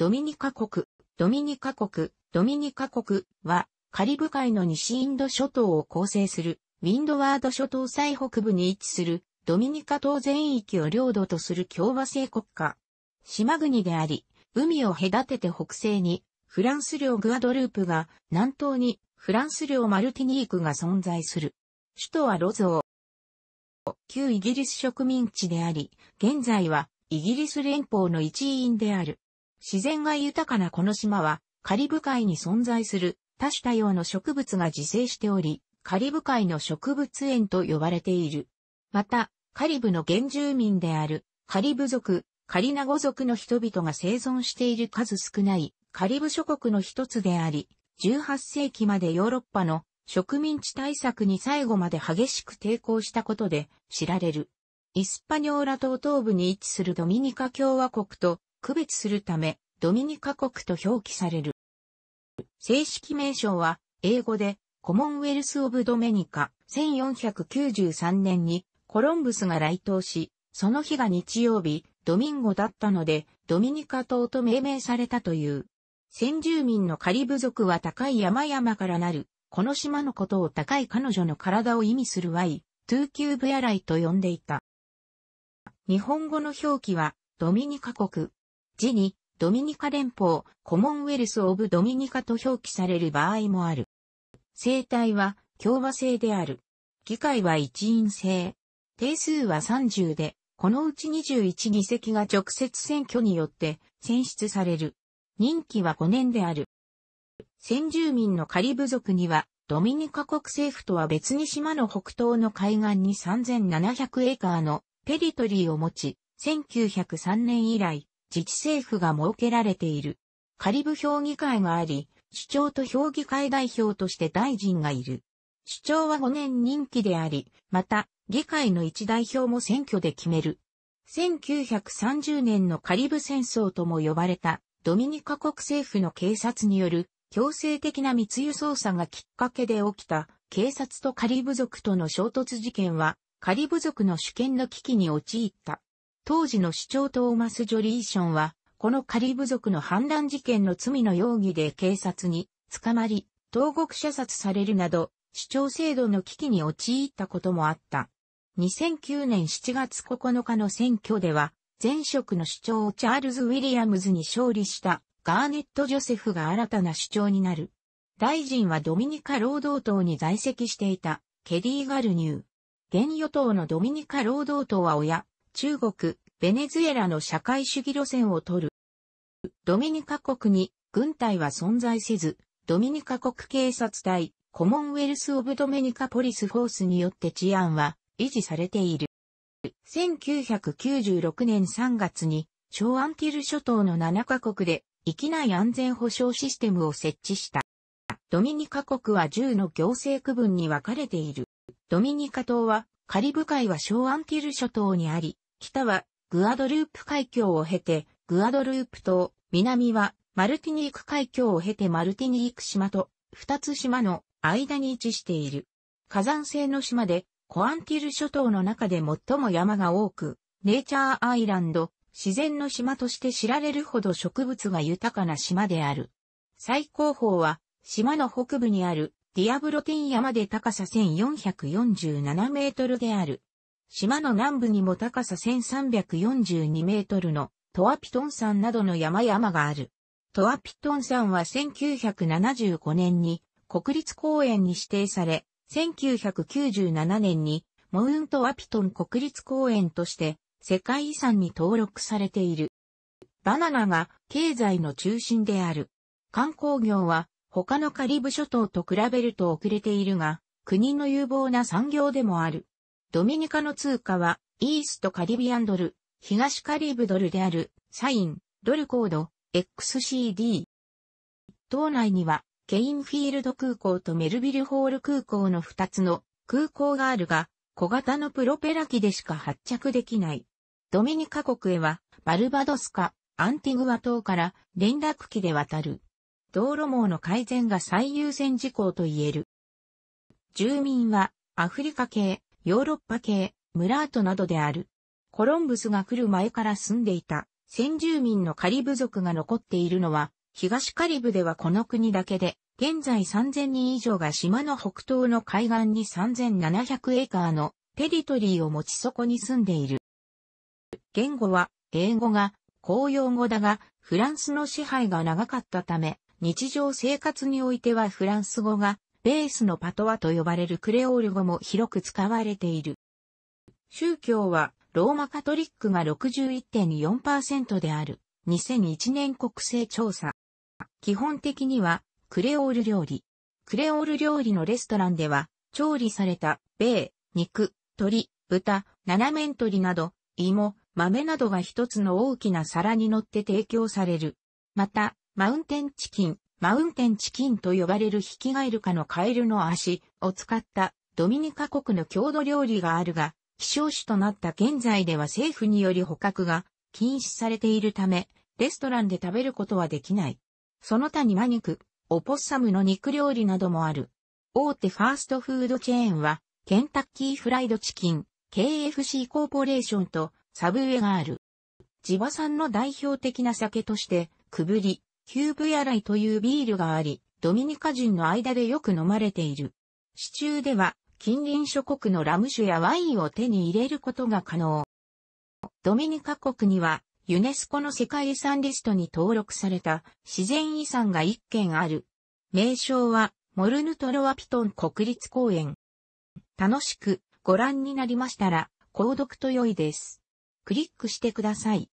ドミニカ国、ドミニカ国、ドミニカ国は、カリブ海の西インド諸島を構成する、ウィンドワード諸島最北部に位置する、ドミニカ島全域を領土とする共和制国家。島国であり、海を隔てて北西に、フランス領グアドループが、南東に、フランス領マルティニークが存在する。首都はロゾー。旧イギリス植民地であり、現在はイギリス連邦の一員である。自然が豊かなこの島は、カリブ海に存在する多種多様の植物が自生しており、カリブ海の植物園と呼ばれている。また、カリブの原住民であるカリブ族、カリナゴ族の人々が生存している数少ないカリブ諸国の一つであり、18世紀までヨーロッパの植民地対策に最後まで激しく抵抗したことで知られる。イスパニョーラ島東部に位置するドミニカ共和国と区別するため、ドミニカ国と表記される。正式名称は、英語で、コモンウェルス・オブ・ドメニカ、1493年に、コロンブスが来島し、その日が日曜日、ドミンゴだったので、ドミニカ島と命名されたという。先住民のカリブ族は高い山々からなる、この島のことを高い彼女の体を意味するイ、トゥーキューブやライと呼んでいた。日本語の表記は、ドミニカ国、字に、ドミニカ連邦、コモンウェルス・オブ・ドミニカと表記される場合もある。政体は共和制である。議会は一員制。定数は30で、このうち21議席が直接選挙によって選出される。任期は5年である。先住民のカリブ族には、ドミニカ国政府とは別に島の北東の海岸に3700エーカーのテリトリーを持ち、1903年以来、自治政府が設けられている。カリブ評議会があり、首長と評議会代表として大臣がいる。首長は5年任期であり、また、議会の一代表も選挙で決める。1930年のカリブ戦争とも呼ばれたドミニカ国政府の警察による強制的な密輸捜査がきっかけで起きた警察とカリブ族との衝突事件はカリブ族の主権の危機に陥った。当時の首長トーマス・ジョリーションは、このカリブ族の反乱事件の罪の容疑で警察に捕まり、投獄射殺されるなど、首長制度の危機に陥ったこともあった。2009年7月9日の選挙では、前職の首長チャールズ・ウィリアムズに勝利したガーネット・ジョセフが新たな首長になる。大臣はドミニカ労働党に在籍していたケリー・ガルニュー。現与党のドミニカ労働党は親、中国、ベネズエラの社会主義路線を取る。ドミニカ国に軍隊は存在せず、ドミニカ国警察隊、コモンウェルス・オブ・ドメニカ・ポリス・フォースによって治安は維持されている。1996年3月に、小アンティル諸島の7カ国で、域内安全保障システムを設置した。ドミニカ国は10の行政区分に分かれている。ドミニカ島は、カリブ海は小アンティル諸島にあり、北はグアドループ海峡を経てグアドループ島、南はマルティニーク海峡を経てマルティニーク島と二つ島の間に位置している。火山性の島でコアンティル諸島の中で最も山が多く、ネイチャーアイランド、自然の島として知られるほど植物が豊かな島である。最高峰は、島の北部にあるディアブロティン山で高さ1447メートルである。島の南部にも高さ1342メートルのトワピトン山などの山々がある。トワピトン山は1975年に国立公園に指定され、1997年にモウントワピトン国立公園として世界遺産に登録されている。バナナが経済の中心である。観光業は他のカリブ諸島と比べると遅れているが、国の有望な産業でもある。ドミニカの通貨は、イーストカリビアンドル、東カリブドルである、サイン、ドルコード、XCD。島内には、ケインフィールド空港とメルビルホール空港の2つの空港があるが、小型のプロペラ機でしか発着できない。ドミニカ国へは、バルバドスか、アンティグア島から連絡機で渡る。道路網の改善が最優先事項と言える。住民は、アフリカ系、ヨーロッパ系、ムラートなどである。コロンブスが来る前から住んでいた先住民のカリブ族が残っているのは、東カリブではこの国だけで、現在3000人以上が島の北東の海岸に3700エーカーのテリトリーを持ちそこに住んでいる。言語は英語が公用語だが、フランスの支配が長かったため、日常生活においてはフランス語がベースのパトワと呼ばれるクレオール語も広く使われている。宗教はローマカトリックが61.4%である2001年国勢調査。基本的にはクレオール料理。クレオール料理のレストランでは調理された米、肉、鶏、豚、七面鶏など芋、豆などが一つの大きな皿に乗って提供される。また、マウンテンチキン、マウンテンチキンと呼ばれるヒキガイルカのカエルの足を使ったドミニカ国の郷土料理があるが、希少種となった現在では政府により捕獲が禁止されているため、レストランで食べることはできない。その他に馬肉、オポッサムの肉料理などもある。大手ファーストフードチェーンは、ケンタッキーフライドチキン、KFC コーポレーションとサブウェがある。地場産の代表的な酒として、くぶり、キューブヤライというビールがあり、ドミニカ人の間でよく飲まれている。市中では、近隣諸国のラム酒やワインを手に入れることが可能。ドミニカ国には、ユネスコの世界遺産リストに登録された自然遺産が1件ある。名称は、モルヌトロワピトン国立公園。楽しくご覧になりましたら、購読と良いです。クリックしてください。